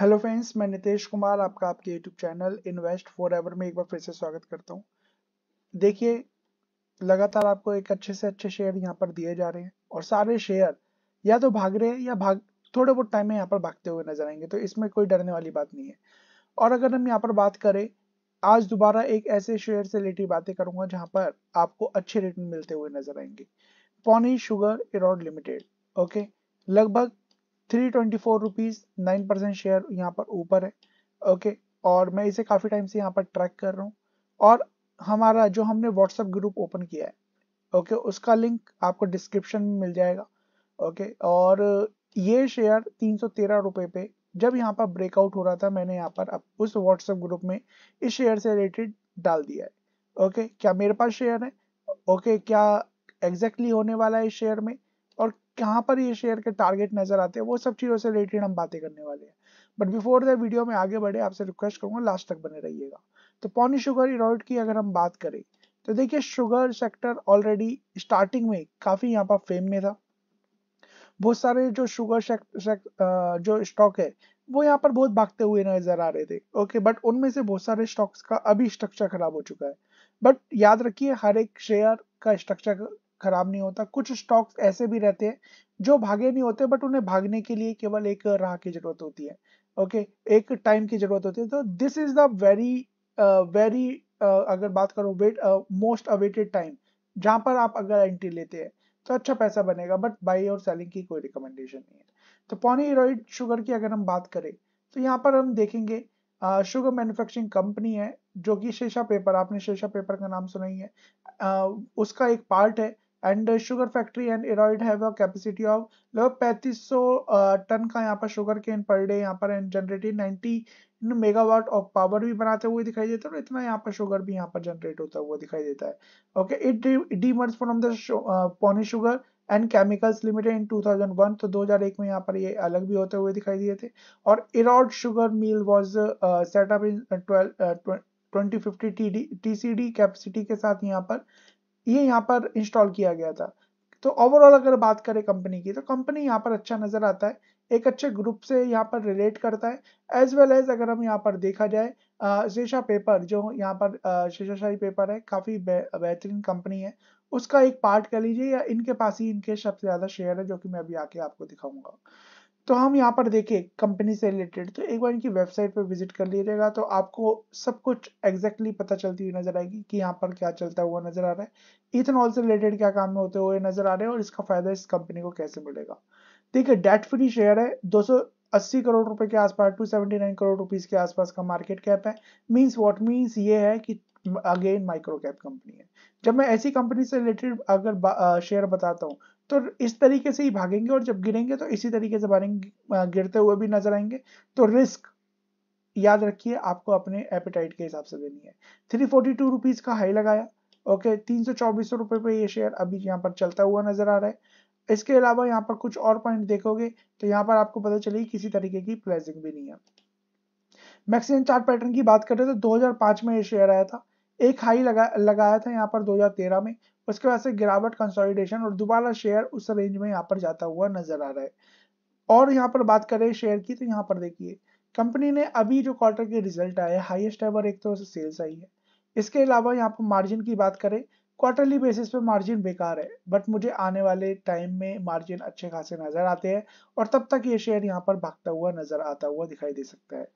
Hello friends मैं नितेश कुमार आपका आपके YouTube channel invest forever में एक बार फिर से स्वागत करता हूँ देखिए लगातार आपको एक अच्छे से अच्छे शेयर यहाँ पर दिए जा रहे हैं और सारे शेयर या तो भाग रहे हैं या भाग थोड़े बहुत टाइम में यहाँ पर भागते हुए नजर आएंगे तो इसमें कोई डरने वाली बात नहीं है और अगर हम यहाँ पर बात करें आज दोबारा एक ऐसे शेयर से रिलेटेड बातें करूंगा जहाँ पर आपको अच्छे रिटर्न मिलते हुए नजर आएंगे Ponni sugar Erode limited okay लगभग three twenty four rupees nine percent share यहाँ पर ऊपर है ओके और मैं इसे काफ़ी टाइम से यहाँ पर ट्रैक कर रहा हूँ और हमारा जो हमने व्हाट्सएप ग्रुप ओपन किया है ओके उसका लिंक आपको डिस्क्रिप्शन में मिल जाएगा ओके और ये शेयर तीन सौ तेरह रुपये पे जब यहाँ पर ब्रेकआउट हो रहा था मैंने यहाँ पर उस व्हाट्सएप ग्रुप में इस शेयर से रिलेटेड डाल दिया है ओके क्या मेरे पास शेयर है ओके क्या एग्जैक्टली exactly होने वाला है इस शेयर में कहाँ पर ये शेयर के टारगेट नजर आते हैं वो सब चीज़ों से रिलेटेड हम बातें करने वाले हैं बट बिफोर द वीडियो में आगे बढ़े आपसे रिक्वेस्ट करूंगा लास्ट तक बने रहिएगा तो पौनी शुगर इरोइड की अगर हम बात करें तो देखिए शुगर सेक्टर ऑलरेडी स्टार्टिंग में काफ़ी यहाँ पर फेम में था बहुत सारे जो शुगर जो स्टॉक है वो यहाँ पर बहुत भागते हुए नजर आ रहे थे ओके बट उनमें से बहुत सारे स्टॉक्स का अभी स्ट्रक्चर खराब हो चुका है बट याद रखिए हर एक शेयर का स्ट्रक्चर खराब नहीं होता कुछ स्टॉक्स ऐसे भी रहते हैं जो भागे नहीं होते बट उन्हें भागने के लिए केवल एक राह की जरूरत होती है ओके okay? एक टाइम की जरूरत होती है तो this is the very very अगर बात करो वेट मोस्ट अवेटेड टाइम जहां पर आप अगर एंट्री लेते हैं तो अच्छा पैसा बनेगा बट बाई और सेलिंग की कोई रिकमेंडेशन नहीं है तो पॉनीरॉइड शुगर की अगर हम बात करें तो यहाँ पर हम देखेंगे शुगर मैन्युफैक्चरिंग कंपनी है जो कि शीशा पेपर आपने शीशा पेपर का नाम सुना ही है आ, uh, उसका एक पार्ट है and sugar factory and Erode है कैपेसिटी ऑफ लगभग पैंतीस सौ uh, टन का यहाँ पर शुगर केन पर डे यहाँ पर and generating ninety megawatt of power भी बनाते हुए दिखाई देते हैं और इतना यहाँ पर शुगर भी यहाँ पर जनरेट होता हुआ दिखाई देता है okay it demerged from the Ponni sugar and chemicals limited in 2001 to 2001 में यहाँ पर ये अलग भी होते हुए दिखाई दिए थे और Erode sugar mill was set up in twenty fifty T D capacity के साथ यहाँ पर ये यहाँ पर इंस्टॉल किया गया था तो ओवरऑल अगर बात करें कंपनी की तो कंपनी यहाँ पर अच्छा नज़र आता है एक अच्छे ग्रुप से यहाँ पर रिलेट करता है एज वेल एज अगर हम यहाँ पर देखा जाए शीशा पेपर जो यहाँ पर शीशाशाही पेपर है काफ़ी बेहतरीन कंपनी है उसका एक पार्ट कह लीजिए या इनके पास ही इनके सबसे ज़्यादा शेयर है जो कि मैं अभी आके आपको दिखाऊंगा तो हम यहाँ पर देखें कंपनी से रिलेटेड तो एक बार इनकी वेबसाइट पर विजिट कर लीजिएगा तो आपको सब कुछ एग्जैक्टली पता चलती हुई नजर आएगी कि यहाँ पर क्या चलता हुआ नजर आ रहा है इथेनॉल से रिलेटेड क्या काम होते हुए नजर आ रहे हैं और इसका फायदा इस कंपनी को कैसे मिलेगा देखिए डेट फ्री शेयर है 280 करोड़ रुपए के आसपास 279 करोड़ रुपीस के आसपास का मार्केट कैप है मींस व्हाट मींस ये है कि अगेन माइक्रो कैप कंपनी है जब मैं ऐसी कंपनी से रिलेटेड अगर शेयर बताता हूँ तो इस तरीके से ही भागेंगे और जब गिरेंगे तो इसी तरीके से भागेंगे गिरते हुए भी नजर आएंगे तो रिस्क याद रखिए आपको अपने एपेटाइट के हिसाब से देनी है थ्री फोर्टी टू रुपीज का हाई लगाया ओके तीन सौ चौबीस सौ पे ये शेयर अभी यहाँ पर चलता हुआ नजर आ रहा है इसके अलावा यहाँ पर कुछ और पॉइंट देखोगे तो यहाँ पर आपको पता चलेगी किसी तरीके की प्राइसिंग भी नहीं है मैक्सिम चार्ट पैटर्न की बात करें तो 2005 में ये शेयर आया था एक हाई लगा लगाया था यहाँ पर 2013 में उसके बाद से गिरावट कंसोलिडेशन और दोबारा शेयर उस रेंज में यहाँ पर जाता हुआ नजर आ रहा है और यहाँ पर बात करें शेयर की तो यहाँ पर देखिए कंपनी ने अभी जो क्वार्टर के रिजल्ट आए हाईएस्ट एवर एक तो सेल्स आई है इसके अलावा यहाँ पर मार्जिन की बात करें क्वार्टरली बेसिस पे मार्जिन बेकार है बट मुझे आने वाले टाइम में मार्जिन अच्छे खासे नज़र आते हैं और तब तक ये शेयर यहाँ पर भागता हुआ नज़र आता हुआ दिखाई दे सकता है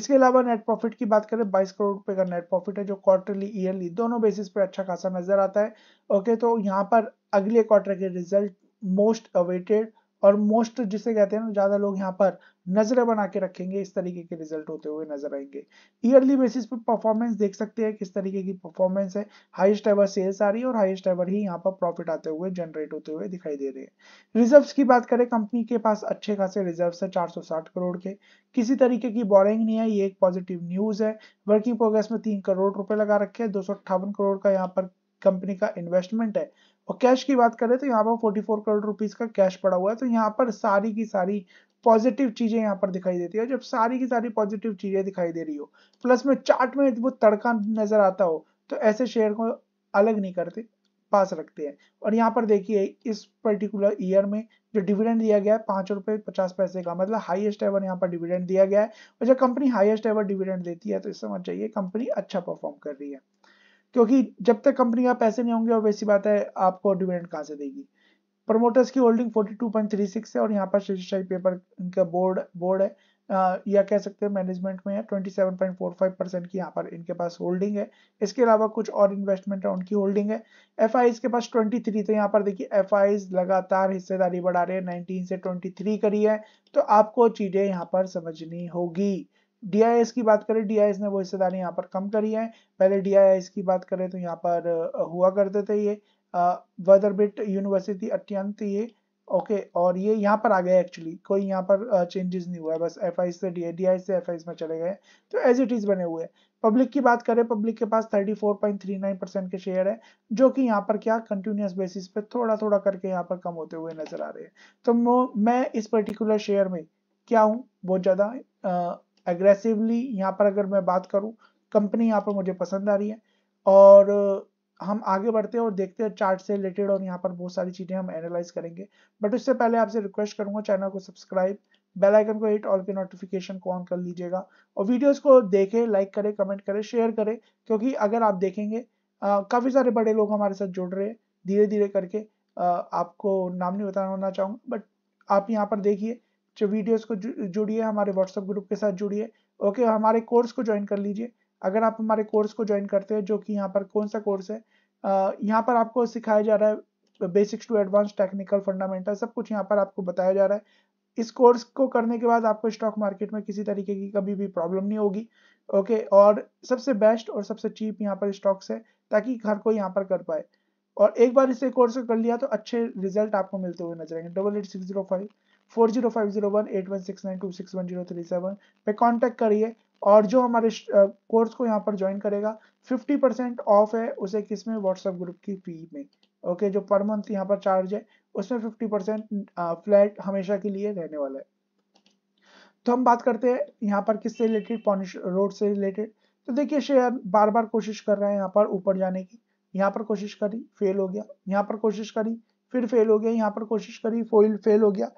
इसके अलावा नेट प्रॉफिट की बात करें 22 करोड़ रुपए का नेट प्रॉफिट है जो क्वार्टरली ईयरली दोनों बेसिस पे अच्छा खासा नज़र आता है ओके तो यहाँ पर अगले क्वार्टर के रिजल्ट मोस्ट अवेटेड और मोस्ट जिसे कहते हैं ना ज्यादा लोग यहाँ पर नजरें बना के रखेंगे इस तरीके के रिजल्ट होते हुए नजर आएंगे ईयरली बेसिस पर परफॉर्मेंस देख सकते हैं किस तरीके की परफॉर्मेंस है हाईएस्ट एवर सेल्स आ रही है और हाईएस्ट एवर ही यहाँ पर प्रॉफिट आते हुए जनरेट होते हुए दिखाई दे रहे हैं रिजर्व्स की बात करें कंपनी के पास अच्छे खासे रिजर्व है चार करोड़ के किसी तरीके की बोरिंग नहीं है ये एक पॉजिटिव न्यूज है वर्किंग प्रोग्रेस में तीन करोड़ रुपए लगा रखे है दो करोड़ का यहाँ पर कंपनी का इन्वेस्टमेंट है और कैश की बात करें तो यहाँ पर 44 करोड़ रुपीज का कैश पड़ा हुआ है तो यहाँ पर सारी की सारी पॉजिटिव चीजें यहाँ पर दिखाई देती है जब सारी की सारी पॉजिटिव चीजें दिखाई दे रही हो प्लस में चार्ट में वो तड़का नजर आता हो तो ऐसे शेयर को अलग नहीं करते पास रखते हैं और यहाँ पर देखिए इस पर्टिकुलर ईयर में जो डिविडेंड दिया गया है पांच रुपए पचास पैसे का मतलब हाईएस्ट एवर यहाँ पर डिविडेंड दिया गया है और जब कंपनी हाईएस्ट एवर डिविडेंड देती है तो इस समझ जाइए कंपनी अच्छा परफॉर्म कर रही है क्योंकि जब तक कंपनी का पैसे नहीं होंगे और वैसी बात है आपको डिविडेंड कहाँ से देगी प्रमोटर्स की होल्डिंग 42.36 है और यहाँ पर शीर्षाई पेपर इनका बोर्ड बोर्ड है या कह सकते हैं मैनेजमेंट में है 27.45 परसेंट की यहाँ पर इनके पास होल्डिंग है इसके अलावा कुछ और इन्वेस्टमेंट है उनकी होल्डिंग है एफ के पास 23 तो यहाँ पर देखिए एफ लगातार हिस्सेदारी बढ़ा रहे हैं 19 से 23 करी है तो आपको चीज़ें यहाँ पर समझनी होगी डीआईएस की बात करें डीआईएस ने वो हिस्सेदारी यहाँ पर कम करी है पहले डीआईएस की बात करें तो यहाँ पर हुआ करते थे ये वदरबिट यूनिवर्सिटी अत्यंत ये ओके और ये यहाँ पर आ गया एक्चुअली कोई यहाँ पर चेंजेस नहीं हुआ है बस एफ से डी डी से एफ में चले गए तो एज इट इज़ बने हुए हैं पब्लिक की बात करें पब्लिक के पास 34.39 परसेंट के शेयर है जो कि यहाँ पर क्या कंटिन्यूस बेसिस पे थोड़ा थोड़ा करके यहाँ पर कम होते हुए नजर आ रहे हैं तो मैं इस पर्टिकुलर शेयर में क्या हूँ बहुत ज़्यादा एग्रेसिवली यहाँ पर अगर मैं बात करूँ कंपनी यहाँ पर मुझे पसंद आ रही है और हम आगे बढ़ते हैं और देखते हैं चार्ट से रिलेटेड और यहाँ पर बहुत सारी चीज़ें हम एनालाइज करेंगे बट उससे पहले आपसे रिक्वेस्ट करूंगा चैनल को सब्सक्राइब बेल आइकन को हिट ऑल के नोटिफिकेशन को ऑन कर लीजिएगा और वीडियोस को देखें लाइक करें कमेंट करें शेयर करें क्योंकि अगर आप देखेंगे काफ़ी सारे बड़े लोग हमारे साथ जुड़ रहे हैं धीरे धीरे करके आ, आपको नाम नहीं बताना चाहूंगा बट आप यहाँ पर देखिए वीडियोस को जुड़िए हमारे व्हाट्सएप ग्रुप के साथ जुड़िए ओके हमारे कोर्स को ज्वाइन कर लीजिए अगर आप हमारे कोर्स को ज्वाइन करते हैं जो कि यहाँ पर कौन सा कोर्स है यहाँ पर आपको सिखाया जा रहा है basics to advance technical fundamental सब कुछ यहाँ पर आपको बताया जा रहा है इस कोर्स को करने के बाद आपको स्टॉक मार्केट में किसी तरीके की कभी भी प्रॉब्लम नहीं होगी ओके और सबसे बेस्ट और सबसे चीप यहाँ पर स्टॉक्स है ताकि हर कोई यहाँ पर कर पाए और एक बार इसे कोर्स कर लिया तो अच्छे रिजल्ट आपको मिलते हुए नजर आएंगे double eight six zero five four zero five zero one eight one six nine two six one zero three seven पे कॉन्टेक्ट करिए और जो हमारे कोर्स को यहाँ पर ज्वाइन करेगा फिफ्टी परसेंट ऑफ है उसे किसमें व्हाट्सएप ग्रुप की फी में ओके जो पर मंथ यहाँ पर चार्ज है उसमें फिफ्टी परसेंट फ्लैट हमेशा के लिए रहने वाला है तो हम बात करते हैं यहाँ पर किससे रिलेटेड पॉनिश रोड से रिलेटेड तो देखिए शेयर बार बार कोशिश कर रहे हैं यहाँ पर ऊपर जाने की यहाँ पर कोशिश करी फेल हो गया यहाँ पर कोशिश करी फिर फेल हो गया यहाँ पर कोशिश करी फोल फेल हो गया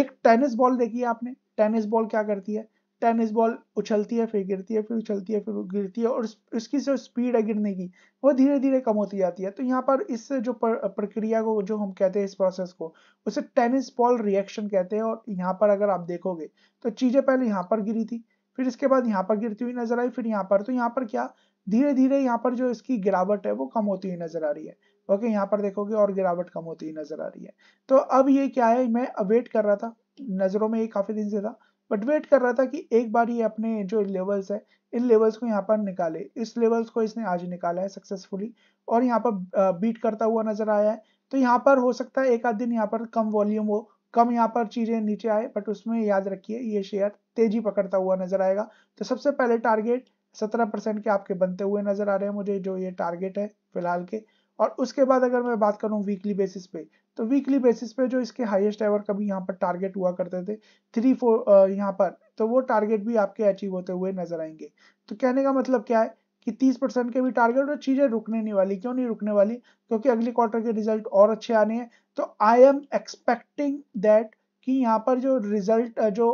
एक टेनिस बॉल देखी आपने टेनिस बॉल क्या करती है टेनिस बॉल उछलती है फिर गिरती है फिर उछलती है फिर गिरती है और इसकी जो स्पीड है गिरने की वो धीरे धीरे कम होती जाती है तो यहाँ पर इस जो पर, प्रक्रिया को जो हम कहते हैं इस प्रोसेस को उसे टेनिस बॉल रिएक्शन कहते हैं और यहाँ पर अगर आप देखोगे तो चीज़ें पहले यहाँ पर गिरी थी फिर इसके बाद यहाँ पर गिरती हुई नजर आई फिर यहाँ पर तो यहाँ पर क्या धीरे धीरे यहाँ पर जो इसकी गिरावट है वो कम होती हुई नजर आ रही है ओके यहाँ पर देखोगे और गिरावट कम होती हुई नजर आ रही है तो अब ये क्या है मैं वेट कर रहा था नजरों में ये काफी दिन से था बट वेट कर रहा था कि एक बार ये अपने जो लेवल्स है इन लेवल्स को यहाँ पर निकाले इस लेवल्स को इसने आज निकाला है सक्सेसफुली और यहाँ पर बीट करता हुआ नजर आया है तो यहाँ पर हो सकता है एक आध दिन यहाँ पर कम वॉल्यूम हो कम यहाँ पर चीजें नीचे आए बट उसमें याद रखिए ये शेयर तेजी पकड़ता हुआ नजर आएगा तो सबसे पहले टारगेट सत्रह परसेंट के आपके बनते हुए नजर आ रहे हैं मुझे जो ये टारगेट है फिलहाल के और उसके बाद अगर मैं बात करूं वीकली बेसिस पे तो वीकली बेसिस पे जो इसके हाईएस्ट एवर कभी यहाँ पर टारगेट हुआ करते थे थ्री फोर यहाँ पर तो वो टारगेट भी आपके अचीव होते हुए नजर आएंगे तो कहने का मतलब क्या है कि 30 परसेंट के भी टारगेट और चीजें रुकने नहीं वाली क्यों नहीं रुकने वाली क्योंकि अगले क्वार्टर के रिजल्ट और अच्छे आने हैं तो आई एम एक्सपेक्टिंग दैट कि यहाँ पर जो रिजल्ट जो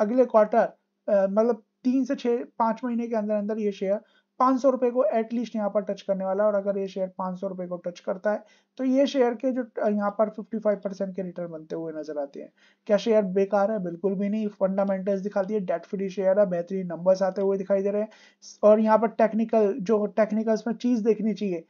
अगले क्वार्टर मतलब तीन से छह पांच महीने के अंदर अंदर ये शेयर पांच सौ रुपए को एटलीस्ट यहाँ पर टच करने वाला है और अगर ये शेयर पांच सौ रुपए को टच करता है तो ये शेयर के जो यहाँ पर 55 परसेंट के रिटर्न बनते हुए नजर आते हैं क्या शेयर बेकार है बिल्कुल भी नहीं फंडामेंटल्स दिखाती है डेट फ्री शेयर है बेहतरीन नंबर्स आते हुए दिखाई दे रहे हैं और यहाँ पर टेक्निकल जो टेक्निकल में चीज़ देखनी चाहिए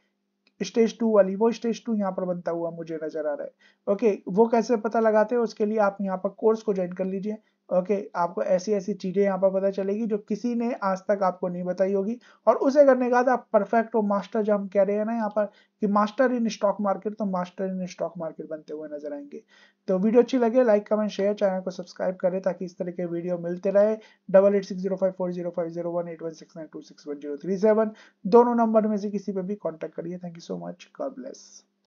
स्टेज टू वाली वो स्टेज टू यहाँ पर बनता हुआ मुझे नजर आ रहा है ओके वो कैसे पता लगाते हैं उसके लिए आप यहाँ पर कोर्स को ज्वाइन कर लीजिए ओके okay, आपको ऐसी ऐसी चीज़ें यहाँ पर पता चलेगी जो किसी ने आज तक आपको नहीं बताई होगी और उसे करने के बाद आप परफेक्ट हो मास्टर जो हम कह रहे हैं ना यहाँ पर कि मास्टर इन स्टॉक मार्केट तो मास्टर इन स्टॉक मार्केट बनते हुए नजर आएंगे तो वीडियो अच्छी लगे लाइक कमेंट शेयर चैनल को सब्सक्राइब करें ताकि इस तरह के वीडियो मिलते रहे double eight six zero five four zero five zero one eight one six nine two six one zero three seven दोनों नंबर में से किसी पर भी कॉन्टेक्ट करिए thank you so much God bless